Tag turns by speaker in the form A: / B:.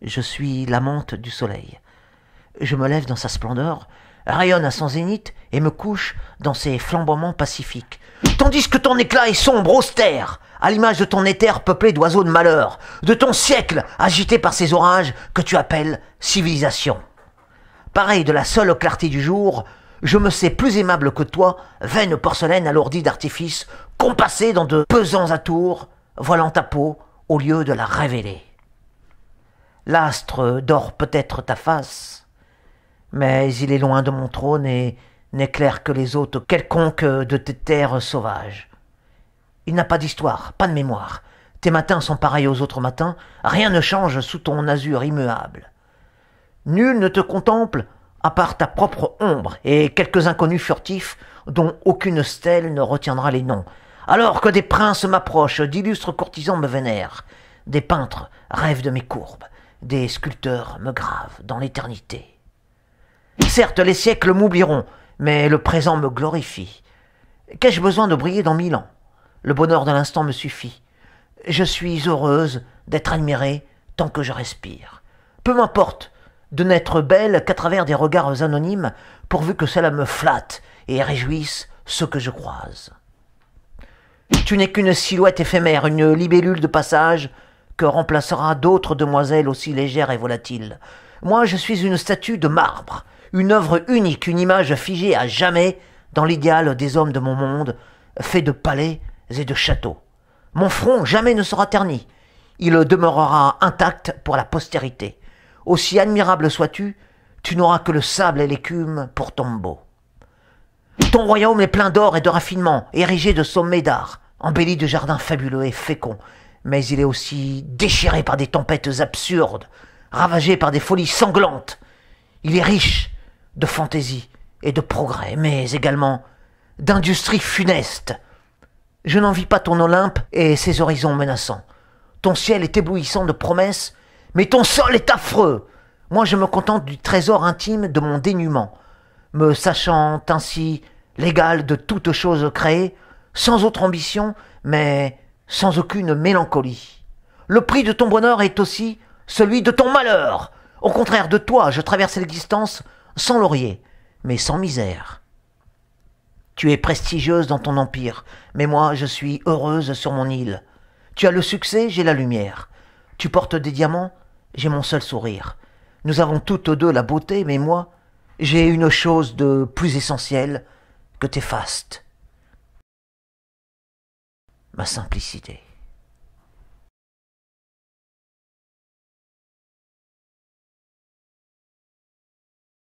A: Je suis l'amante du soleil. Je me lève dans sa splendeur, rayonne à son zénith et me couche dans ses flamboiements pacifiques. Tandis que ton éclat est sombre, austère, à l'image de ton éther peuplé d'oiseaux de malheur, de ton siècle agité par ces orages que tu appelles civilisation. Pareil de la seule clarté du jour, je me sais plus aimable que toi, vaine porcelaine alourdie d'artifice, compassée dans de pesants atours, voilant ta peau au lieu de la révéler. L'astre dort peut-être ta face, mais il est loin de mon trône et n'éclaire que les hôtes quelconques de tes terres sauvages. Il n'a pas d'histoire, pas de mémoire. Tes matins sont pareils aux autres matins, rien ne change sous ton azur immuable. Nul ne te contemple à part ta propre ombre et quelques inconnus furtifs dont aucune stèle ne retiendra les noms. Alors que des princes m'approchent, d'illustres courtisans me vénèrent, des peintres rêvent de mes courbes, des sculpteurs me gravent dans l'éternité. Certes, les siècles m'oublieront, mais le présent me glorifie. Qu'ai-je besoin de briller dans mille ans Le bonheur de l'instant me suffit. Je suis heureuse d'être admirée tant que je respire. Peu m'importe de n'être belle qu'à travers des regards anonymes, pourvu que cela me flatte et réjouisse ceux que je croise. Tu n'es qu'une silhouette éphémère, une libellule de passage que remplacera d'autres demoiselles aussi légères et volatiles. Moi, je suis une statue de marbre, une œuvre unique, une image figée à jamais dans l'idéal des hommes de mon monde, fait de palais et de châteaux. Mon front jamais ne sera terni. Il demeurera intact pour la postérité. Aussi admirable sois-tu, tu, n'auras que le sable et l'écume pour ton beau. Ton royaume est plein d'or et de raffinement, érigé de sommets d'art, embelli de jardins fabuleux et féconds, mais il est aussi déchiré par des tempêtes absurdes, ravagé par des folies sanglantes. Il est riche de fantaisie et de progrès, mais également d'industries funestes. Je vis pas ton Olympe et ses horizons menaçants. Ton ciel est éblouissant de promesses, mais ton sol est affreux. Moi je me contente du trésor intime de mon dénuement, me sachant ainsi l'égal de toute chose créée, sans autre ambition, mais sans aucune mélancolie. Le prix de ton bonheur est aussi celui de ton malheur. Au contraire de toi, je traverse l'existence sans laurier, mais sans misère. Tu es prestigieuse dans ton empire, mais moi je suis heureuse sur mon île. Tu as le succès, j'ai la lumière. Tu portes des diamants, j'ai mon seul sourire. Nous avons toutes deux la beauté, mais moi, j'ai une chose de plus essentielle que tes fastes ma simplicité.